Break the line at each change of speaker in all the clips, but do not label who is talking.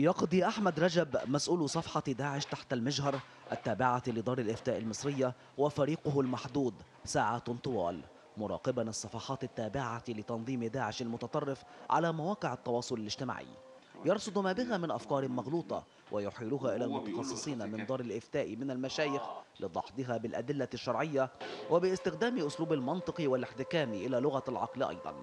يقضي أحمد رجب مسؤول صفحة داعش تحت المجهر التابعة لدار الإفتاء المصرية وفريقه المحدود ساعات طوال مراقبا الصفحات التابعة لتنظيم داعش المتطرف على مواقع التواصل الاجتماعي يرصد ما بها من أفكار مغلوطة ويحيلها إلى المتخصصين من دار الإفتاء من المشايخ لدحضها بالأدلة الشرعية وباستخدام أسلوب المنطق والاحتكام إلى لغة العقل أيضا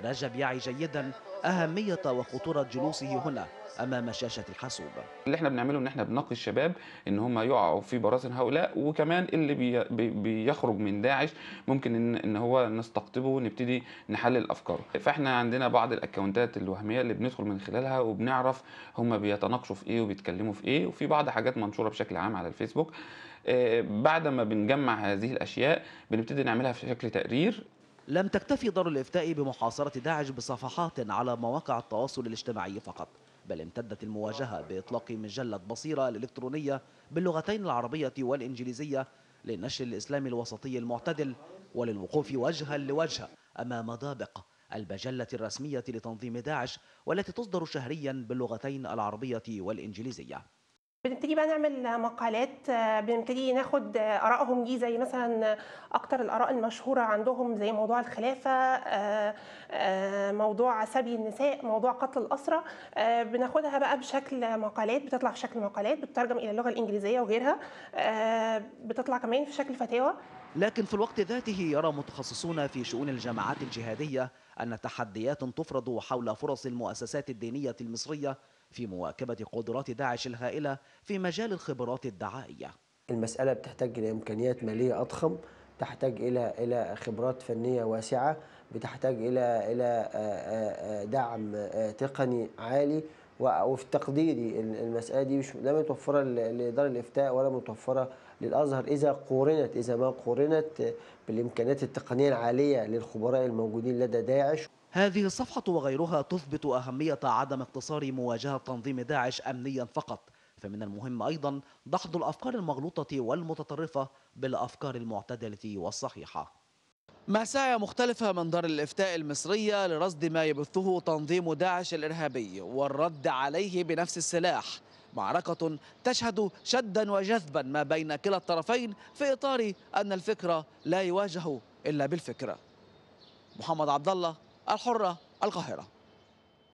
رجب يعي جيدا أهمية وخطورة جلوسه هنا امام شاشه الحاسوب.
اللي احنا بنعمله ان احنا بنقي الشباب ان هم يقعوا في براثن هؤلاء وكمان اللي بي بيخرج من داعش ممكن ان, إن هو نستقطبه ونبتدي نحلل افكاره. فاحنا عندنا بعض الاكونتات الوهميه اللي بندخل من خلالها وبنعرف هم بيتناقشوا في ايه وبيتكلموا في ايه وفي بعض حاجات منشوره بشكل عام على الفيسبوك. آه، بعد ما بنجمع هذه الاشياء بنبتدي نعملها في شكل تقرير لم تكتفي دار الإفتاء بمحاصرة داعش بصفحات على مواقع التواصل الاجتماعي فقط بل
امتدت المواجهة بإطلاق مجلة بصيرة الإلكترونية باللغتين العربية والإنجليزية لنشر الإسلام الوسطي المعتدل وللوقوف وجها لوجه أمام دابق المجلة الرسمية لتنظيم داعش والتي تصدر شهريا باللغتين العربية والإنجليزية
بنبتدي بقى نعمل مقالات بنبتدي ناخد ارائهم دي زي مثلا اكتر الاراء المشهوره عندهم زي موضوع الخلافه آه، آه، موضوع سبي النساء موضوع قتل الاسرى آه، بناخدها بقى بشكل مقالات بتطلع في شكل مقالات بتترجم الى اللغه الانجليزيه وغيرها بتطلع كمان في شكل فتاوى
لكن في الوقت ذاته يرى متخصصون في شؤون الجماعات الجهاديه ان تحديات تفرض حول فرص المؤسسات الدينيه المصريه في مواكبة قدرات داعش الهائلة في مجال الخبرات الدعائية المسألة
بتحتاج إلى إمكانيات مالية أضخم تحتاج إلى إلى خبرات فنية واسعة بتحتاج إلى إلى آه، آه، آه، دعم تقني عالي وفي تقديري المساله دي مش لا متوفره لدار الافتاء ولا متوفره للازهر اذا قورنت اذا ما قورنت بالامكانيات التقنيه العاليه للخبراء
الموجودين لدى داعش هذه الصفحة وغيرها تثبت أهمية عدم اقتصار مواجهة تنظيم داعش أمنيا فقط فمن المهم أيضا دحض الأفكار المغلوطة والمتطرفة بالأفكار المعتدلة والصحيحة مساعي مختلفة من دار الإفتاء المصرية لرصد ما يبثه تنظيم داعش الإرهابي والرد عليه بنفس السلاح معركة تشهد شدا وجذبا ما بين كلا الطرفين في إطار أن الفكرة لا يواجه إلا بالفكرة محمد عبد الله الحرة القاهرة